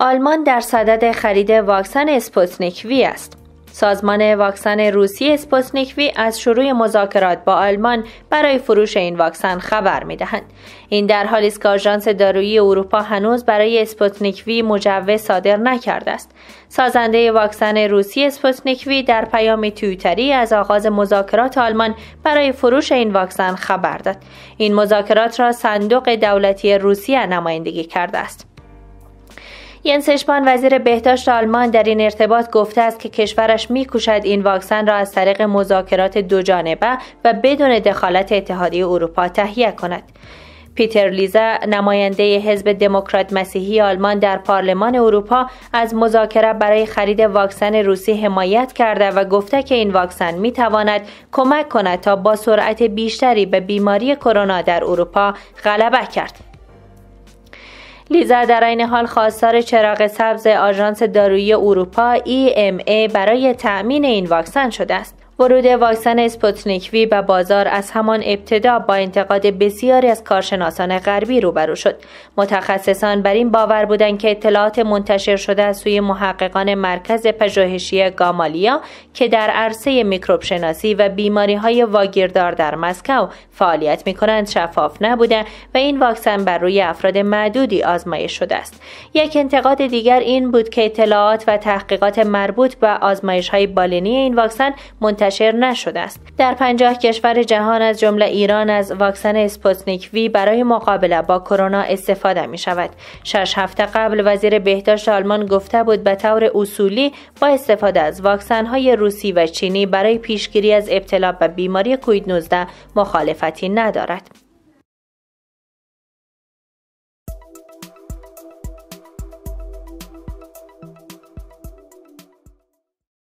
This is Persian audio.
آلمان در صدد خرید واکسن اسپوتنیک وی است. سازمان واکسن روسی اسپوتنیک وی از شروع مذاکرات با آلمان برای فروش این واکسن خبر میدهند این در حالی است که آژانس دارویی اروپا هنوز برای اسپوتنیک وی مجوز صادر نکرده است سازنده واکسن روسی اسپوتنیک وی در پیام تویتری از آغاز مذاکرات آلمان برای فروش این واکسن خبر داد این مذاکرات را صندوق دولتی روسیه نمایندگی کرده است ینس وزیر بهداشت آلمان در این ارتباط گفته است که کشورش میکوشد این واکسن را از طریق مذاکرات دوجانبه و بدون دخالت اتحادیه اروپا تهیه کند پیتر لیزا نماینده حزب دموکرات مسیحی آلمان در پارلمان اروپا از مذاکره برای خرید واکسن روسی حمایت کرده و گفته که این واکسن می تواند کمک کند تا با سرعت بیشتری به بیماری کرونا در اروپا غلبه کرد. لیزا در این حال خواستار چراغ سبز آژانس دارویی اروپا EMA برای تأمین این واکسن شده است. ورود واکسن اسپوتنیک وی به بازار از همان ابتدا با انتقاد بسیاری از کارشناسان غربی روبرو شد متخصصان بر این باور بودند که اطلاعات منتشر شده از سوی محققان مرکز پژوهشی گامالیا که در عرصه میکروب شناسی و بیماری های واگیردار در مسکو فعالیت می کنند شفاف نبوده و این واکسن بر روی افراد معدودی آزمایش شده است یک انتقاد دیگر این بود که اطلاعات و تحقیقات مربوط به آزمایش های بالینی این واکسن منتشر منتشر نشده است در 50 کشور جهان از جمله ایران از واکسن اسپوتنیک وی برای مقابله با کرونا استفاده می شود شش هفته قبل وزیر بهداشت آلمان گفته بود به طور اصولی با استفاده از واکسن های روسی و چینی برای پیشگیری از ابتلا به بیماری کوید 19 مخالفتی ندارد